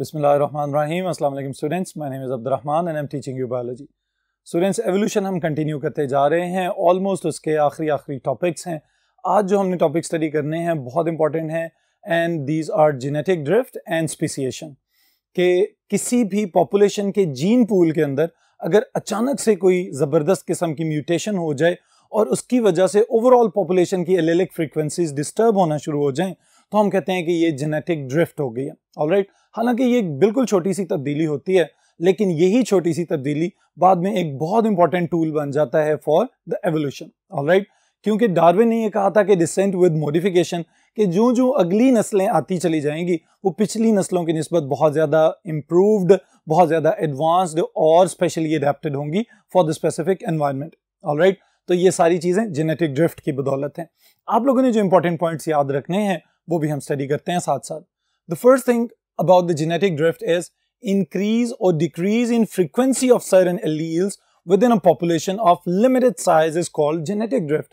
बिसमीम अल्लाम students my name is Rahman and I am teaching you biology students evolution हम continue करते जा रहे हैं ऑलमोस्ट उसके आखिरी आखिरी टॉपिक्स हैं आज जो हमने टॉपिक स्टडी करने हैं बहुत इंपॉर्टेंट हैं and these are genetic drift and speciation के किसी भी पॉपुलेशन के जीन पूल के अंदर अगर अचानक से कोई ज़बरदस्त किस्म की म्यूटेशन हो जाए और उसकी वजह से ओवरऑल पॉपुलेशन की एलेलिक फ्रीक्वेंसीज डिस्टर्ब होना शुरू हो जाएं तो हम कहते हैं कि ये जेनेटिक ड्रिफ्ट हो गई है ऑलराइट right? हालांकि ये बिल्कुल छोटी सी तब्दीली होती है लेकिन यही छोटी सी तब्दीली बाद में एक बहुत इंपॉर्टेंट टूल बन जाता है फॉर द एवोल्यूशन ऑलराइट क्योंकि डार्विन ने ये कहा था कि डिसेंट विद मॉडिफिकेशन कि जो जो अगली नस्लें आती चली जाएंगी वो पिछली नस्लों की नस्बत बहुत ज़्यादा इम्प्रूवड बहुत ज़्यादा एडवांस्ड और स्पेशली अडेप्टड होंगी for the specific environment alright तो ये सारी चीज़ें जेनेटिक ड्रिफ्ट की बदौलत हैं आप लोगों ने जो इंपॉर्टेंट पॉइंट्स याद रखने हैं वो भी हम स्टडी करते हैं साथ साथ the first thing about the genetic drift is increase or decrease in frequency of certain alleles within a population of limited size is called genetic drift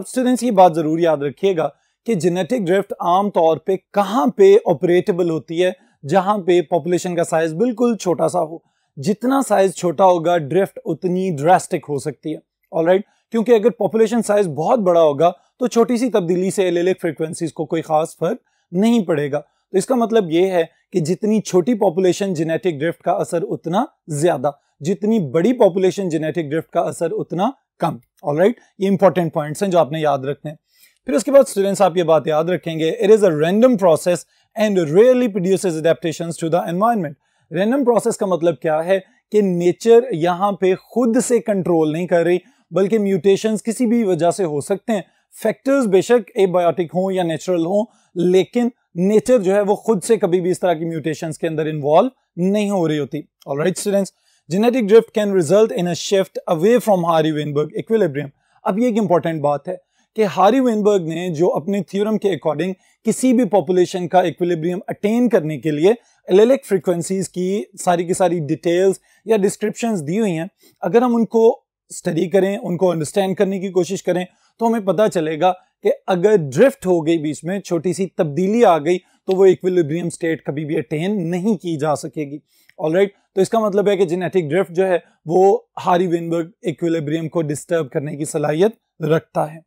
अब स्टूडेंट्स ये बात जरूर याद रखिएगा कि जेनेटिक ड्रिफ्ट आमतौर पे कहाँ पे ऑपरेटेबल होती है जहाँ पे पॉपुलेशन का साइज बिल्कुल छोटा सा हो जितना साइज छोटा होगा ड्रिफ्ट उतनी ड्रेस्टिक हो सकती है ऑलराइट right? क्योंकि अगर पॉपुलेशन साइज बहुत बड़ा होगा तो छोटी सी तब्दीली से एलेलिक फ्रिक्वेंसीज को कोई खास फर्क नहीं पड़ेगा तो इसका मतलब ये है कि जितनी छोटी पॉपुलेशन जेनेटिक ड्रिफ्ट का असर उतना ज्यादा जितनी बड़ी पॉपुलेशन जेनेटिक ड्रिफ्ट का असर उतना कम ऑल राइट ये इंपॉर्टेंट पॉइंट हैं जो आपने याद रखने हैं फिर उसके बाद स्टूडेंट्स आप ये बात याद रखेंगे it is a random process and rarely produces adaptation to the environment random process का मतलब क्या है कि नेचर यहाँ पे खुद से कंट्रोल नहीं कर रही बल्कि म्यूटेशंस किसी भी वजह से हो सकते हैं फैक्टर्स बेशक एबायोटिक हों या नेचुरल हों लेकिन नेचर जो है वो खुद से कभी भी इस तरह की म्यूटेशंस के अंदर इन्वॉल्व नहीं हो रही होती alright students genetic drift can result in a shift away from Hardy Weinberg equilibrium अब ये एक इंपॉर्टेंट बात है कि हारी वेनबर्ग ने जो अपने थ्योरम के अकॉर्डिंग किसी भी पॉपुलेशन का इक्विलिब्रियम अटेन करने के लिए एलेलिक फ्रिक्वेंसीज की सारी की सारी डिटेल्स या डिस्क्रिप्शंस दी हुई हैं अगर हम उनको स्टडी करें उनको अंडरस्टैंड करने की कोशिश करें तो हमें पता चलेगा कि अगर ड्रिफ्ट हो गई बीच में छोटी सी तब्दीली आ गई तो वो इक्विलिब्रियम स्टेट कभी भी अटेन नहीं की जा सकेगी ऑल right, तो इसका मतलब है कि जेनेटिक ड्रिफ्ट जो है वो हारी विनबर्ग इक्विलिब्रियम को डिस्टर्ब करने की सलाहियत रखता है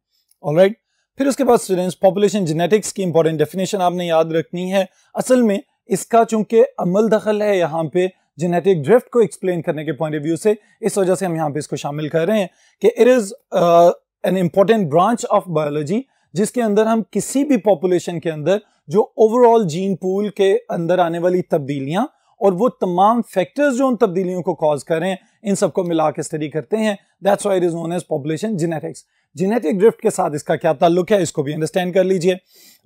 ऑल right, फिर उसके बाद स्टूडेंट्स पॉपुलेशन जेनेटिक्स की इंपॉर्टेंट डेफिनेशन आपने याद रखनी है असल में इसका चूंकि अमल दखल है यहाँ पे जेनेटिक ड्रिफ्ट को एक्सप्लेन करने के पॉइंट ऑफ व्यू से इस वजह से हम यहाँ पे इसको शामिल कर रहे हैं कि it is an important branch of biology जिसके अंदर हम किसी भी पॉपुलेशन के अंदर जो ओवरऑल जीन पूल के अंदर आने वाली तब्दीलियां और वो तमाम फैक्टर्स जो उन तब्दीलियों को कॉज करें इन सबको मिला के स्टडी करते हैं that's why is known as population genetics genetic drift के साथ इसका क्या ताल्लुक है इसको भी अंडरस्टैंड कर लीजिए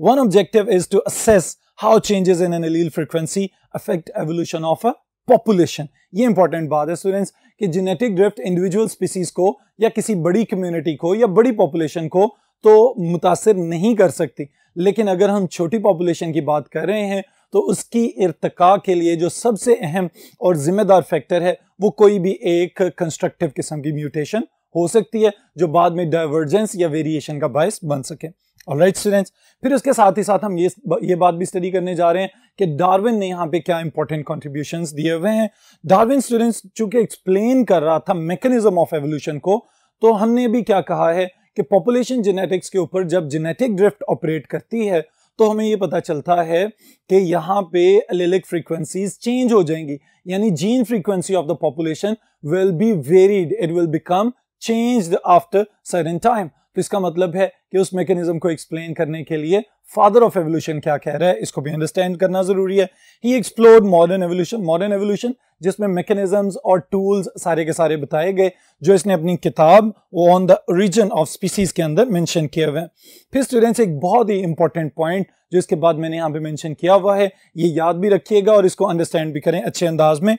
one objective is to assess how changes in an allele frequency affect evolution of a population ये इंपॉर्टेंट बात है स्टूडेंट्स कि जेनेटिक ड्रिफ्ट इंडिविजुअल स्पीसीज को या किसी बड़ी कम्युनिटी को या बड़ी पॉपुलेशन को तो मुतासर नहीं कर सकती लेकिन अगर हम छोटी पॉपुलेशन की बात कर रहे हैं तो उसकी इरतका के लिए जो सबसे अहम और ज़िम्मेदार फैक्टर है वो कोई भी एक कंस्ट्रक्टिव किस्म की म्यूटेशन हो सकती है जो बाद में डाइवर्जेंस या वेरिएशन का बायस बन सके और राइट स्टूडेंट्स फिर उसके साथ ही साथ हम ये ये बात भी स्टडी करने जा रहे हैं कि डार्विन ने यहाँ पे क्या इंपॉर्टेंट कॉन्ट्रीब्यूशन दिए हुए हैं डार्विन स्टूडेंट्स चूंकि एक्सप्लेन कर रहा था मैकेनिज्म ऑफ एवोल्यूशन को तो हमने भी क्या कहा है कि पॉपुलेशन जेनेटिक्स के ऊपर जब जेनेटिक ड्रिफ्ट ऑपरेट करती है तो हमें ये पता चलता है कि यहाँ पे एलिलिक फ्रीक्वेंसीज चेंज हो जाएंगी यानी gene frequency of the population will be varied it will become changed after certain time तो इसका मतलब है कि उस मैकेनिज्म को एक्सप्लेन करने के लिए फादर ऑफ एवोल्यूशन क्या कह रहा है इसको भी अंडरस्टैंड करना जरूरी है ही explore modern evolution modern evolution जिसमें मैकेनिज्म्स और टूल्स सारे के सारे बताए गए जो इसने अपनी किताब on the reason of species के अंदर मैंशन किए हुए हैं फिर स्टूडेंट्स एक बहुत ही इंपॉर्टेंट पॉइंट जो इसके बाद मैंने यहाँ पे मेंशन किया हुआ है ये याद भी रखिएगा और इसको अंडरस्टैंड भी करें अच्छे अंदाज में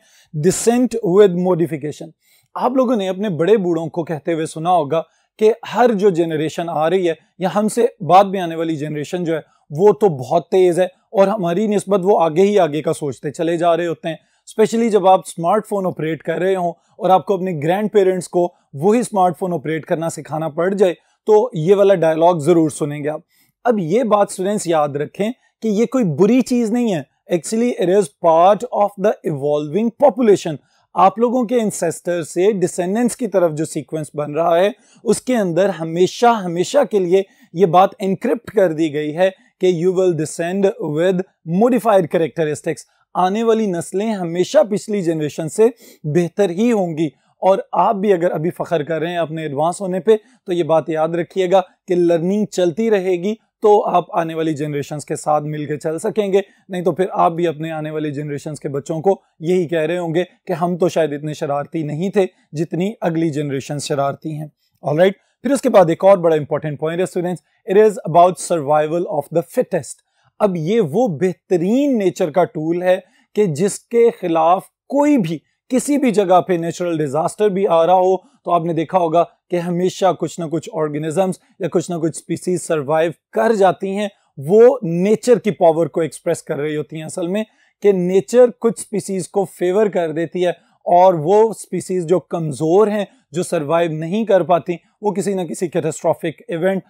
डिसेंट विद मोडिफिकेशन आप लोगों ने अपने बड़े बूढ़ों को कहते हुए सुना होगा कि हर जो जनरेशन आ रही है या हमसे बाद में आने वाली जनरेशन जो है वो तो बहुत तेज़ है और हमारी नस्बत वो आगे ही आगे का सोचते चले जा रहे होते हैं स्पेशली जब आप स्मार्टफोन ऑपरेट कर रहे हो और आपको अपने ग्रैंड पेरेंट्स को वही स्मार्टफोन ऑपरेट करना सिखाना पड़ जाए तो ये वाला डायलॉग ज़रूर सुनेंगे आप अब ये बात स्टूडेंट्स याद रखें कि ये कोई बुरी चीज़ नहीं है actually it is part of the evolving population आप लोगों के इंसेस्टर से डिसेंडेंट्स की तरफ जो सीक्वेंस बन रहा है उसके अंदर हमेशा हमेशा के लिए ये बात इनक्रिप्ट कर दी गई है कि you will descend with modified characteristics आने वाली नस्लें हमेशा पिछली जनरेशन से बेहतर ही होंगी और आप भी अगर अभी फ़ख्र कर रहे हैं अपने एडवांस होने पे तो ये बात याद रखिएगा कि लर्निंग चलती रहेगी तो आप आने वाली जनरेशन के साथ मिलकर चल सकेंगे नहीं तो फिर आप भी अपने आने वाली जनरेशन के बच्चों को यही कह रहे होंगे कि हम तो शायद इतने शरारती नहीं थे जितनी अगली जनरेशन शरारती हैं ऑल right? फिर उसके बाद एक और बड़ा इंपॉर्टेंट पॉइंट है students it is about survival of the fittest अब ये वो बेहतरीन नेचर का टूल है कि जिसके खिलाफ कोई भी किसी भी जगह पे नेचुरल डिजास्टर भी आ रहा हो तो आपने देखा होगा कि हमेशा कुछ ना कुछ ऑर्गेनिजम्स या कुछ ना कुछ स्पीसीज सर्वाइव कर जाती हैं वो नेचर की पावर को एक्सप्रेस कर रही होती हैं असल में कि नेचर कुछ स्पीसीज को फेवर कर देती है और वो स्पीसीज जो कमज़ोर हैं जो सर्वाइव नहीं कर पाती वो किसी ना किसी कैटेस्ट्रॉफिक इवेंट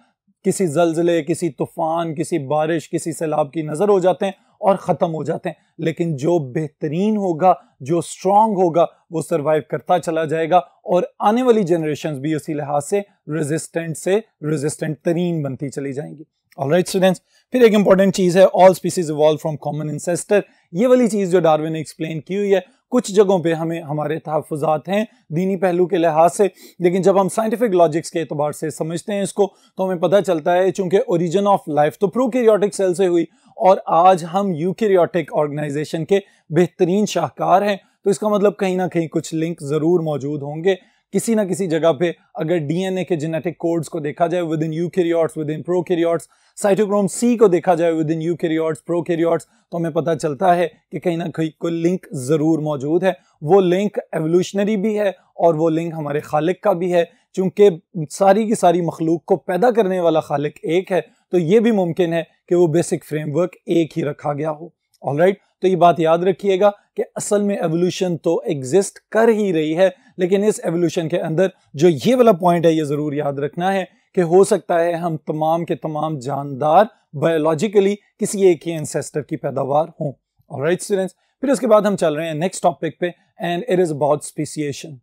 किसी जलजले किसी तूफान किसी बारिश किसी सैलाब की नज़र हो जाते हैं और ख़त्म हो जाते हैं लेकिन जो बेहतरीन होगा जो स्ट्रांग होगा वो सरवाइव करता चला जाएगा और आने वाली जनरेशन भी उसी लिहाज से रेजिस्टेंट से रेजिस्टेंट तरीन बनती चली जाएंगी ऑल राइट स्टूडेंट्स फिर एक इंपॉर्टेंट चीज़ है all species evolve from common ancestor ये वाली चीज़ जो डार्विन ने एक्सप्लेन की हुई है कुछ जगहों पे हमें हमारे तहफात हैं दीनी पहलू के लिहाज से लेकिन जब हम साइंटिफिक लॉजिक्स के अतबार से समझते हैं इसको तो हमें पता चलता है चूंकि ओरिजिन ऑफ लाइफ तो प्रोकैरियोटिक सेल से हुई और आज हम क्रियाटिक ऑर्गेनाइजेशन के बेहतरीन शाहकार हैं तो इसका मतलब कहीं ना कहीं कुछ लिंक ज़रूर मौजूद होंगे किसी ना किसी जगह पे अगर डीएनए के जेनेटिक कोड्स को देखा जाए within eukaryotes within prokaryotes cytochrome C को देखा जाए विद इन यूकेरियोट्स प्रोकेरियोट्स तो हमें पता चलता है कि कहीं ना कहीं कोई लिंक ज़रूर मौजूद है वो लिंक एवोल्यूशनरी भी है और वो लिंक हमारे खालिक का भी है चूंकि सारी की सारी मखलूक को पैदा करने वाला खालिक एक है तो ये भी मुमकिन है कि वो बेसिक फ्रेमवर्क एक ही रखा गया हो ऑल right? तो ये बात याद रखिएगा कि असल में एवोल्यूशन तो एग्जिस्ट कर ही रही है लेकिन इस एवोल्यूशन के अंदर जो ये वाला पॉइंट है ये ज़रूर याद रखना है कि हो सकता है हम तमाम के तमाम जानदार बायोलॉजिकली किसी एक ही एंसेस्टर की पैदावार हों और स्टूडेंट्स फिर उसके बाद हम चल रहे हैं नेक्स्ट टॉपिक पे and it is about speciation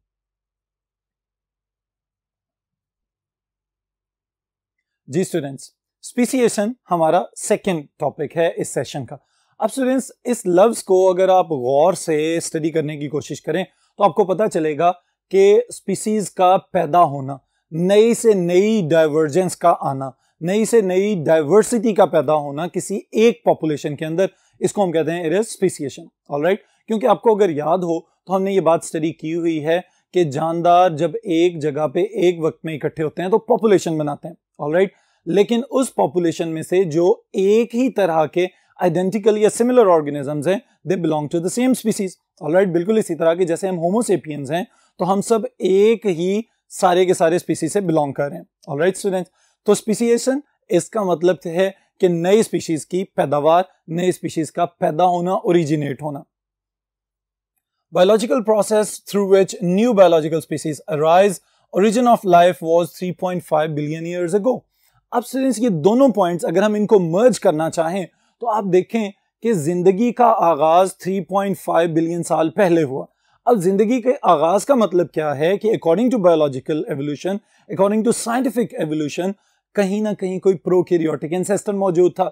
जी स्टूडेंट्स स्पीसीएशन हमारा सेकेंड टॉपिक है इस सेशन का अब स्टूडेंट्स इस लफ्ज़ को अगर आप गौर से स्टडी करने की कोशिश करें तो आपको पता चलेगा कि स्पीसीज़ का पैदा होना नई से नई डाइवर्जेंस का आना नई से नई डाइवर्सिटी का पैदा होना किसी एक पॉपुलेशन के अंदर इसको हम कहते हैं इट इज ऑल ऑलराइट क्योंकि आपको अगर याद हो तो हमने ये बात स्टडी की हुई है कि जानदार जब एक जगह पे एक वक्त में इकट्ठे होते हैं तो पॉपुलेशन बनाते हैं ऑलराइट राइट लेकिन उस पॉपुलेशन में से जो एक ही तरह के आइडेंटिकल या सिमिलर ऑर्गेनिजम्स हैं they belong to the same species alright बिल्कुल इसी तरह के जैसे हम होमोसेपियंस हैं तो हम सब एक ही सारे के सारे स्पीसीज से बिलोंग कर रहे हैं ऑलराइट स्टूडेंट्स तो स्पीसीएशन इसका मतलब है कि नई स्पीशीज की पैदावार नई स्पीशीज का पैदा होना ओरिजिनेट होना biological process through which new biological species arise origin of life was 3.5 billion years ago अब स्टूडेंट्स ये दोनों पॉइंट्स अगर हम इनको मर्ज करना चाहें तो आप देखें कि ज़िंदगी का आगाज़ 3.5 बिलियन साल पहले हुआ अब ज़िंदगी के आगाज़ का मतलब क्या है कि according to biological evolution according to scientific evolution कहीं ना कहीं कोई प्रोकेरियोटिक एंसेस्टर मौजूद था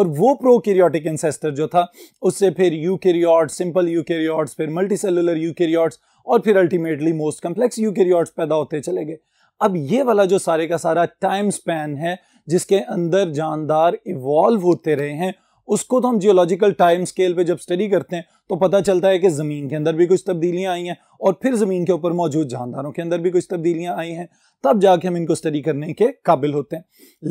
और वो प्रोकेरियोटिक एंसेस्टर जो था उससे फिर यूकेरियोट्स सिंपल यूकेरियोट्स फिर मल्टी सेलुलर यूकेरियोट्स और फिर अल्टीमेटली मोस्ट कम्प्लेक्स यूकेरियोट्स पैदा होते चले गए अब ये वाला जो सारे का सारा टाइम स्पैन है जिसके अंदर जानदार इवॉल्व होते रहे हैं उसको तो हम जियोलॉजिकल टाइम स्केल पे जब स्टडी करते हैं तो पता चलता है कि ज़मीन के अंदर भी कुछ तब्दीलियाँ आई हैं और फिर ज़मीन के ऊपर मौजूद जानदारों के अंदर भी कुछ तब्दीलियाँ आई हैं तब जाके हम इनको स्टडी करने के काबिल होते हैं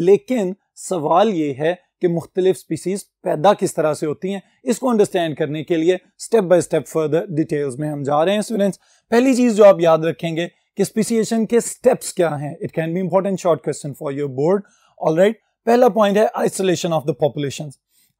लेकिन सवाल ये है कि मुख्तलिफ स्पीसीज़ पैदा किस तरह से होती हैं इसको अंडरस्टैंड करने के लिए step by step further details में हम जा रहे हैं स्टूडेंट्स पहली चीज़ जो आप याद रखेंगे कि स्पीसीशन के स्टेप्स क्या हैं इट कैन भी important short question for your board all पहला पॉइंट है आइसोलेशन ऑफ द पॉपुलेशन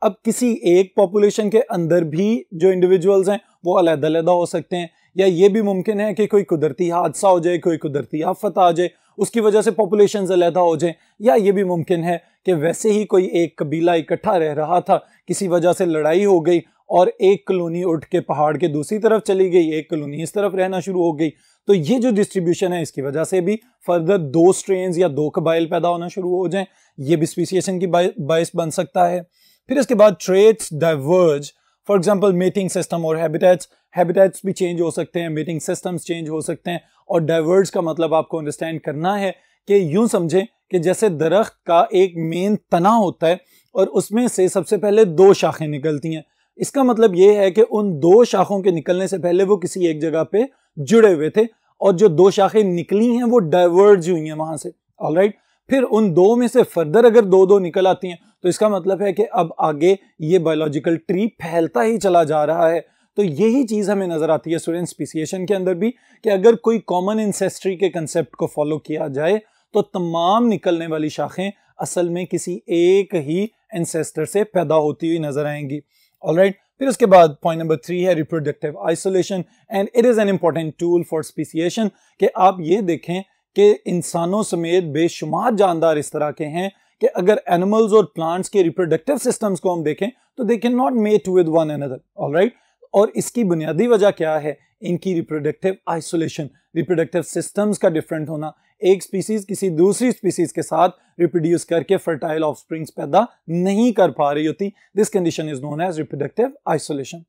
अब किसी एक पॉपुलेशन के अंदर भी जो इंडिविजुअल्स हैं वो अलग अलग हो सकते हैं या ये भी मुमकिन है कि कोई कुदरती हादसा हो जाए कोई कुदरती आफत आ जाए उसकी वजह से पॉपुलेशन अलहदा हो जाए या ये भी मुमकिन है कि वैसे ही कोई एक कबीला इकट्ठा रह रहा था किसी वजह से लड़ाई हो गई और एक कलोनी उठ के पहाड़ के दूसरी तरफ चली गई एक कलोनी इस तरफ रहना शुरू हो गई तो ये जो डिस्ट्रीब्यूशन है इसकी वजह से भी फर्दर दो स्ट्रेन या दो कबाइल पैदा होना शुरू हो जाए ये भी स्पीसीशन की बायस बन सकता है फिर इसके बाद traits diverge for example mating system और हैबिटेट्स हैबिटेट्स भी चेंज हो सकते हैं मेटिंग सिस्टम्स चेंज हो सकते हैं और डाइवर्ज का मतलब आपको अंडरस्टैंड करना है कि यूं समझें कि जैसे दरख्त का एक मेन तना होता है और उसमें से सबसे पहले दो शाखें निकलती हैं इसका मतलब ये है कि उन दो शाखों के निकलने से पहले वो किसी एक जगह पे जुड़े हुए थे और जो दो शाखें निकली हैं वो डाइवर्ज हुई हैं वहां से ऑलराइट right? फिर उन दो में से फर्दर अगर दो दो निकल आती हैं तो इसका मतलब है कि अब आगे ये बायोलॉजिकल ट्री फैलता ही चला जा रहा है तो यही चीज़ हमें नज़र आती है स्टूडेंट स्पीसीशन के अंदर भी कि अगर कोई कॉमन इंसेस्ट्री के कंसेप्ट को फॉलो किया जाए तो तमाम निकलने वाली शाखें असल में किसी एक ही इंसेस्टर से पैदा होती हुई नज़र आएंगी ऑल right? फिर उसके बाद पॉइंट नंबर थ्री है reproductive isolation and it is an important tool for speciation कि आप ये देखें कि इंसानों समेत बेशुमार जानदार इस तरह के हैं कि अगर एनिमल्स और प्लांट्स के रिप्रोडक्टिव सिस्टम्स को हम देखें तो they can not mate with one another alright और इसकी बुनियादी वजह क्या है इनकी रिप्रोडक्टिव आइसोलेशन रिप्रोडक्टिव सिस्टम्स का डिफरेंट होना एक स्पीसीज किसी दूसरी स्पीसीज के साथ रिप्रोड्यूस करके फर्टाइल स्प्रिंग्स पैदा नहीं कर पा रही होती this condition is known as reproductive isolation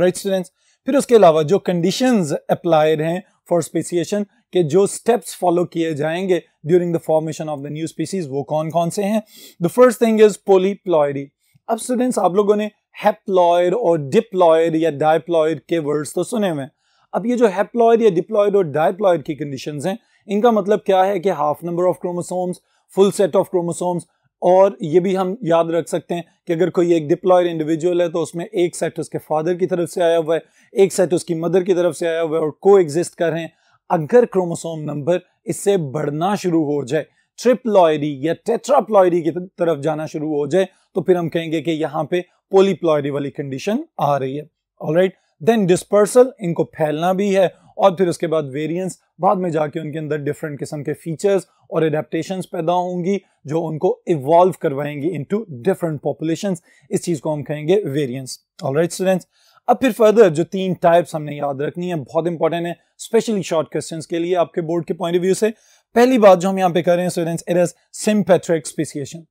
right students फिर उसके अलावा जो कंडीशंस अप्लाइड हैं फॉर स्पेसिएशन कि जो स्टेप्स फॉलो किए जाएंगे during the formation of the new species वो कौन कौन से हैं the first thing is polyploidy अब स्टूडेंट्स आप लोगों ने हेप्लॉयड और डिप्लॉयड या डायप्लॉयड के वर्ड्स तो सुने हुए हैं अब ये जो हेप्लॉयड या डिप्लॉयड और डायप्लॉयड की कंडीशन हैं इनका मतलब क्या है कि half number of chromosomes full set of chromosomes और ये भी हम याद रख सकते हैं कि अगर कोई एक डिप्लॉयड इंडिविजुअल है तो उसमें एक सेट उसके फादर की तरफ से आया हुआ है एक सेट उसकी मदर की तरफ से आया हुआ है और को एग्जिस्ट कर रहे हैं अगर क्रोमोसोम नंबर इससे बढ़ना शुरू हो जाए ट्रिप्लॉयरी या टेट्राप्लॉयरी की तरफ जाना शुरू हो जाए तो फिर हम कहेंगे कि यहां पे पोलीप्लॉयरी वाली कंडीशन आ रही है ऑलराइट देन डिस्पर्सल इनको फैलना भी है और फिर उसके बाद वेरिएंस बाद में जाके उनके अंदर डिफरेंट किस्म के फीचर्स और एडेप्टेशन पैदा होंगी जो उनको इवॉल्व करवाएंगी इनटू डिफरेंट पॉपुलेशन इस चीज़ को हम कहेंगे वेरिएंस ऑलराइट स्टूडेंट्स अब फिर फर्दर जो तीन टाइप्स हमने याद रखनी है बहुत इंपॉर्टेंट है स्पेशली शॉर्ट क्वेश्चन के लिए आपके बोर्ड के पॉइंट ऑफ व्यू से पहली बात जो हम यहाँ पे कर रहे हैं students it is sympatric speciation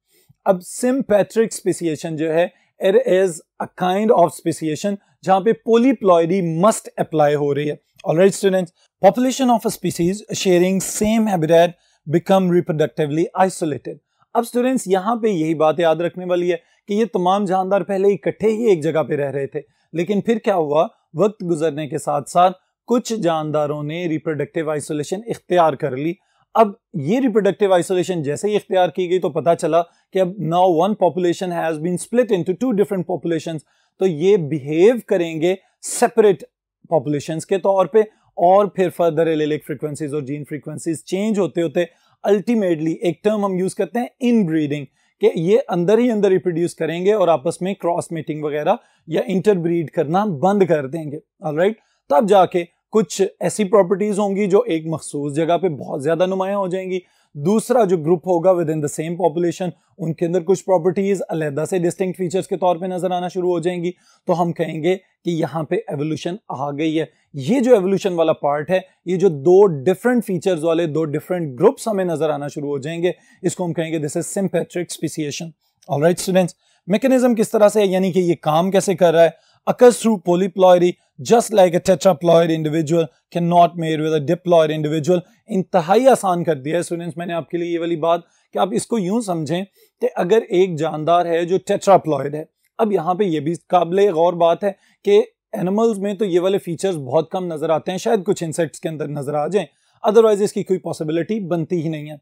अब सिमपैथ्रिक स्पेसिएशन जो है it is a kind of speciation जहां पे पोलीप्लॉयडी मस्ट अप्लाई हो रही है alright students population of a species sharing same habitat become reproductively isolated अब स्टूडेंट्स यहाँ पे यही बात याद रखने वाली है कि ये तमाम जानदार पहले इकट्ठे ही एक जगह पे रह रहे थे लेकिन फिर क्या हुआ वक्त गुजरने के साथ साथ कुछ जानदारों ने रिप्रोडक्टिव आइसोलेशन इख्तियार कर ली अब ये रिप्रोडक्टिव आइसोलेशन जैसे ही इख्तियार की गई तो पता चला कि अब now one population has been split into two different population तो ये बिहेव करेंगे सेपरेट पॉपुलेशंस के तौर पे और फिर फर्दर एलेलिक फ्रीक्वेंसीज और जीन फ्रीक्वेंसीज चेंज होते होते अल्टीमेटली एक टर्म हम यूज करते हैं इन ब्रीडिंग कि ये अंदर ही अंदर रिप्रोड्यूस करेंगे और आपस में क्रॉस मीटिंग वगैरह या इंटरब्रीड करना बंद कर देंगे राइट तब जाके कुछ ऐसी प्रॉपर्टीज होंगी जो एक मखसूस जगह पे बहुत ज्यादा नुमाया हो जाएंगी दूसरा जो ग्रुप होगा within the same population उनके अंदर कुछ प्रॉपर्टीज अलहदा से डिस्टिंग फीचर्स के तौर पे नजर आना शुरू हो जाएंगी तो हम कहेंगे कि यहाँ पे एवोल्यूशन आ गई है ये जो एवोल्यूशन वाला पार्ट है ये जो दो डिफरेंट फीचर्स वाले दो डिफरेंट ग्रुप्स हमें नजर आना शुरू हो जाएंगे इसको हम कहेंगे this is sympatric sympatric all right students mechanism किस तरह से यानी कि ये काम कैसे कर रहा है occurs through polyploidy just like a tetraploid individual cannot mate with a diploid individual इंतहाई आसान कर दिया है स्टूडेंट्स मैंने आपके लिए ये वाली बात कि आप इसको यूं समझें कि अगर एक जानदार है जो टेट्राप्लॉयड है अब यहाँ पे ये भी काबिल गौर बात है कि एनिमल्स में तो ये वाले फीचर्स बहुत कम नज़र आते हैं शायद कुछ इंसेक्ट्स के अंदर नज़र आ जाएं अदरवाइज इसकी कोई पॉसिबिलिटी बनती ही नहीं है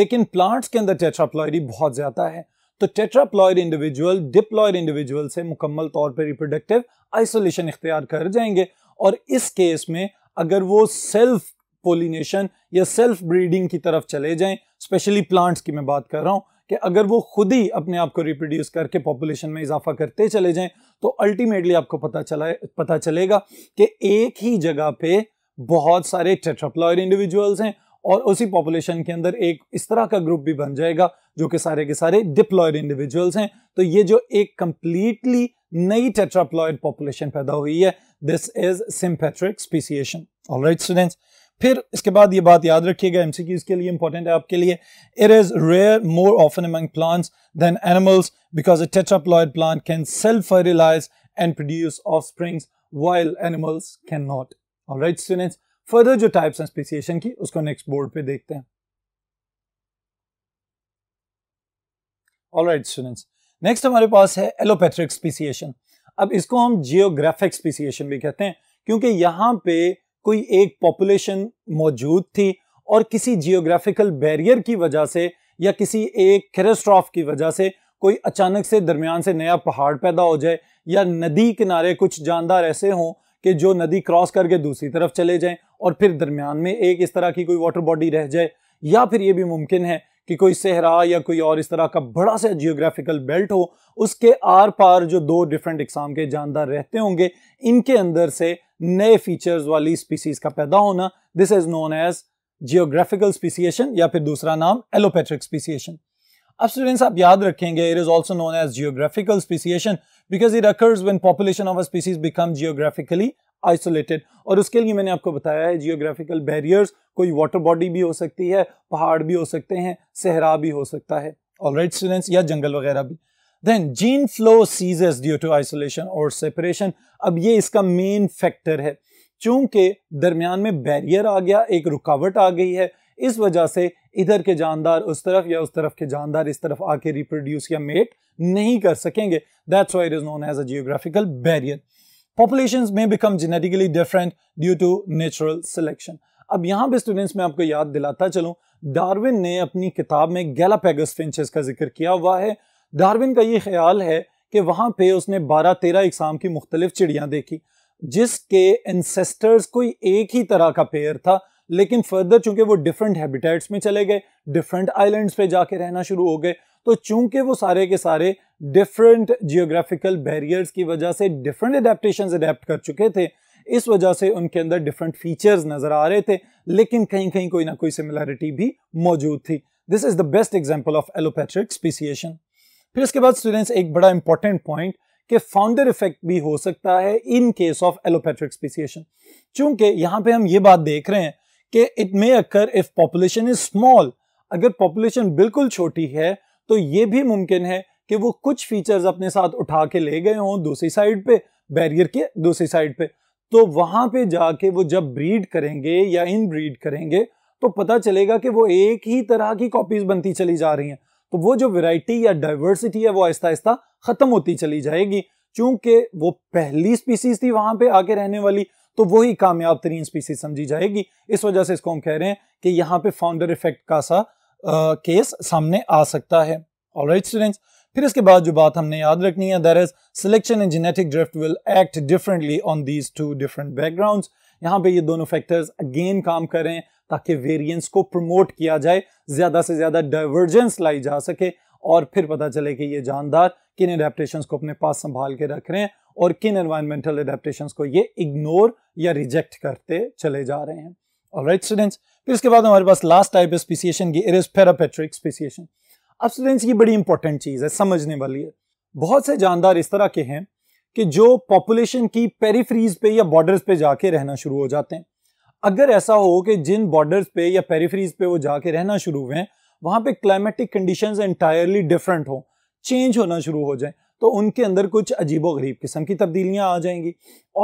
लेकिन प्लांट्स के अंदर टेट्राप्लॉयरी बहुत ज़्यादा है तो टेट्राप्लॉयड इंडिविजुअल डिप्लॉयड इंडिविजुअल से मुकम्मल तौर पर रिप्रोडक्टिव आइसोलेशन इख्तियार कर जाएंगे और इस केस में अगर वो सेल्फ पोलिनेशन या सेल्फ ब्रीडिंग की तरफ चले जाएँ स्पेशली प्लांट्स की मैं बात कर रहा हूँ कि अगर वो खुद ही अपने आप को रिप्रोड्यूस करके पॉपुलेशन में इजाफा करते चले जाएं तो अल्टीमेटली आपको पता चला पता चलेगा कि एक ही जगह पे बहुत सारे टेट्राप्लॉयड इंडिविजुअल्स हैं और उसी पॉपुलेशन के अंदर एक इस तरह का ग्रुप भी बन जाएगा जो कि सारे के सारे डिप्लॉयड इंडिविजुअल्स हैं तो ये जो एक कंप्लीटली नई टेट्राप्लॉयड पॉपुलेशन पैदा हुई है this is speciation all alright students फिर इसके बाद ये बात याद रखिएगा एमसीक्यूज के लिए इंपॉर्टेंट है आपके लिए it is rare more often among plants than animals because a tetraploid plant can self fertilize and produce offsprings while animals cannot और स्टूडेंट्स फर्दर जो टाइप्स हैं स्पेसिएशन की उसको नेक्स्ट बोर्ड पे देखते हैं ऑल राइट स्टूडेंट्स नेक्स्ट हमारे पास है एलोपैथ्रिक स्पीसीएशन अब इसको हम जियोग्राफिक स्पीसीएशन भी कहते हैं क्योंकि यहाँ पे कोई एक पॉपुलेशन मौजूद थी और किसी जियोग्राफिकल बैरियर की वजह से या किसी एक कैरेस्ट्रॉफ की वजह से कोई अचानक से दरमियान से नया पहाड़ पैदा हो जाए या नदी किनारे कुछ जानदार ऐसे हों कि जो नदी क्रॉस करके दूसरी तरफ चले जाएं और फिर दरमियान में एक इस तरह की कोई वाटर बॉडी रह जाए या फिर ये भी मुमकिन है कि कोई सहरा या कोई और इस तरह का बड़ा सा जियोग्राफिकल बेल्ट हो उसके आर पार जो दो डिफरेंट इकसाम के जानदार रहते होंगे इनके अंदर से नए फीचर्स वाली स्पीसीज का पैदा होना this is known as geographical speciation या फिर दूसरा नाम एलोपैट्रिक स्पीसीएशन अब स्टूडेंट्स आप याद रखेंगे it is also known as geographical speciation because it occurs when population of a species become geographically isolated और उसके लिए मैंने आपको बताया है जियोग्राफिकल बैरियर्स कोई वाटर बॉडी भी हो सकती है पहाड़ भी हो सकते हैं सहरा भी हो सकता है ऑल राइट स्टूडेंट्स या जंगल वगैरह भी then gene flow ceases due to isolation और सेपरेशन अब ये इसका मेन फैक्टर है चूंकि दरमियान में बैरियर आ गया एक रुकावट आ गई है इस वजह से इधर के जानदार उस तरफ या उस तरफ के जानदार इस तरफ आके रिप्रोड्यूस या मेट नहीं कर सकेंगे that's why it is known as a geographical barrier population में become genetically different due to natural selection अब यहाँ पे स्टूडेंट्स मैं आपको याद दिलाता चलूँ डार्विन ने अपनी किताब में गैलापेगस फिंचेस का जिक्र किया हुआ है डार्विन का ये ख्याल है कि वहाँ पे उसने 12-13 इकसाम की मुख्तलिफ चिड़ियाँ देखी जिसके एनसेस्टर्स कोई एक ही तरह का पेयर था लेकिन फर्दर चूंकि वो डिफरेंट हैबिटेट्स में चले गए डिफरेंट आइलैंड्स पे जाके रहना शुरू हो गए तो चूंकि वो सारे के सारे डिफरेंट जियोग्राफिकल बैरियर्स की वजह से डिफरेंट अडेप्टशन अडेप्ट कर चुके थे इस वजह से उनके अंदर डिफरेंट फीचर्स नज़र आ रहे थे लेकिन कहीं कहीं कोई ना कोई सिमिलैरिटी भी मौजूद थी this is the best example of allopatric speciation फिर इसके बाद स्टूडेंट्स एक बड़ा इंपॉर्टेंट पॉइंट कि फाउंडर इफेक्ट भी हो सकता है in case of allopatric speciation चूंकि यहां पे हम ये बात देख रहे हैं कि it may occur if population is small अगर पॉपुलेशन बिल्कुल छोटी है तो ये भी मुमकिन है कि वो कुछ फीचर्स अपने साथ उठा के ले गए हों दूसरी साइड पे बैरियर के दूसरी साइड पे तो वहां पे जाके वो जब ब्रीड करेंगे या इन ब्रीड करेंगे तो पता चलेगा कि वो एक ही तरह की कॉपीज बनती चली जा रही हैं तो वो जो वेराइटी या डाइवर्सिटी है वो आहिस्ता आहिस्ता खत्म होती चली जाएगी चूंकि वो पहली स्पीसीज थी वहां पे आके रहने वाली तो वही कामयाब तरीन स्पीसीज समझी जाएगी इस वजह से इसको हम कह रहे हैं कि यहाँ पे फाउंडर इफेक्ट का सा आ, केस सामने आ सकता है ऑलराइट स्टूडेंट्स फिर इसके बाद जो बात हमने याद रखनी है that is selection and genetic drift will act differently on these two different background यहाँ पे ये दोनों फैक्टर्स अगेन काम करें ताकि वेरिएंस को प्रमोट किया जाए ज्यादा से ज्यादा डाइवर्जेंस लाई जा सके और फिर पता चले कि ये जानदार किन एडेप्टेशन को अपने पास संभाल के रख रहे हैं और किन एनवायरमेंटल एडेप्टेशन को ये इग्नोर या रिजेक्ट करते चले जा रहे हैं और राइट स्टूडेंट्स फिर उसके बाद हमारे पास लास्ट टाइप है स्पीसीएशन इज इरेस्पेरापेट्रिक स्पीसीएशन अब स्टूडेंट्स ये बड़ी इंपॉर्टेंट चीज़ है समझने वाली है बहुत से जानदार इस तरह के हैं कि जो पॉपुलेशन की पेरीफ्रीज पे या बॉर्डर्स पे जाके रहना शुरू हो जाते हैं अगर ऐसा हो कि जिन बॉर्डर्स पे या पेरीफ्रीज पे वो जाके रहना शुरू हुए हैं वहाँ पे क्लाइमेटिक कंडीशंस एंटायरली डिफरेंट हो चेंज होना शुरू हो जाए तो उनके अंदर कुछ अजीबो गरीब किस्म की तब्दीलियाँ आ जाएंगी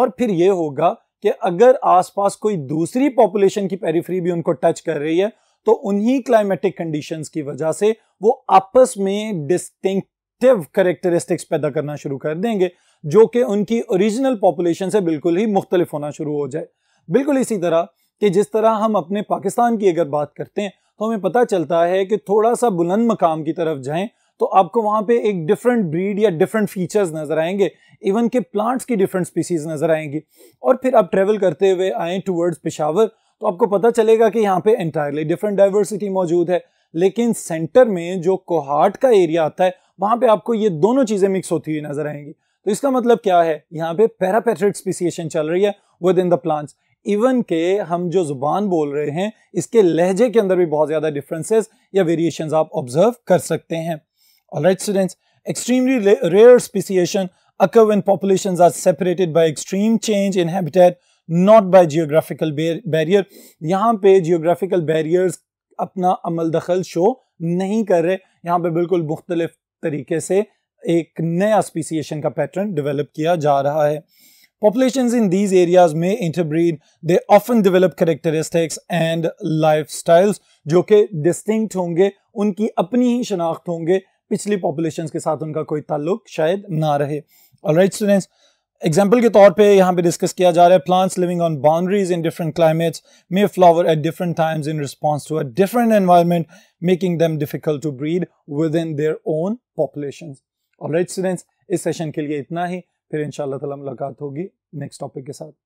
और फिर ये होगा कि अगर आसपास कोई दूसरी पॉपुलेशन की पेरीफ्री भी उनको टच कर रही है तो उन्हीं क्लाइमेटिक कंडीशंस की वजह से वो आपस में डिस्टिंक्टिव करेक्टरिस्टिक्स पैदा करना शुरू कर देंगे जो कि उनकी ओरिजिनल पॉपुलेशन से बिल्कुल ही मुख्तलिफ होना शुरू हो जाए बिल्कुल इसी तरह कि जिस तरह हम अपने पाकिस्तान की अगर बात करते हैं तो हमें पता चलता है कि थोड़ा सा बुलंद मकाम की तरफ जाएं तो आपको वहाँ पे एक डिफरेंट ब्रीड या डिफरेंट फीचर्स नज़र आएंगे इवन के प्लांट्स की डिफरेंट स्पीसीज नज़र आएंगी और फिर आप ट्रेवल करते हुए आएँ टूवर्ड्स पेशावर तो आपको पता चलेगा कि यहाँ पे इंटायरली डिफरेंट डाइवर्सिटी मौजूद है लेकिन सेंटर में जो कोहाट का एरिया आता है वहाँ पर आपको ये दोनों चीज़ें मिक्स होती हुई नज़र आएंगी तो इसका मतलब क्या है यहाँ पे पैरापेट्रिक स्पीसीशन चल रही है within the plants even के हम जो जुबान बोल रहे हैं इसके लहजे के अंदर भी बहुत ज़्यादा डिफरेंसेस या वेरिएशंस आप ऑब्जर्व कर सकते हैं alright students extremely rare speciation occur when populations are separated by extreme change in habitat not by geographical barrier यहाँ पे जियोग्राफिकल barriers अपना अमल दखल शो नहीं कर रहे यहाँ पे बिल्कुल मुख्तलिफ तरीके से एक नया स्पीसीशन का पैटर्न डेवलप किया जा रहा है Populations in these areas may interbreed. They often develop characteristics and lifestyles which are distinct from their own knowledge. Pichli populations ke saath unka koi taluk shayad na rahe. Alright students, example ke taur pe yahan pe discuss kiya ja raha hai. Plants living on boundaries in different climates may flower at different times in response to a different environment making them difficult to breed within their own populations. Alright students, is session ke liye itna hai. फिर इन ताला मुलाकात होगी next topic के साथ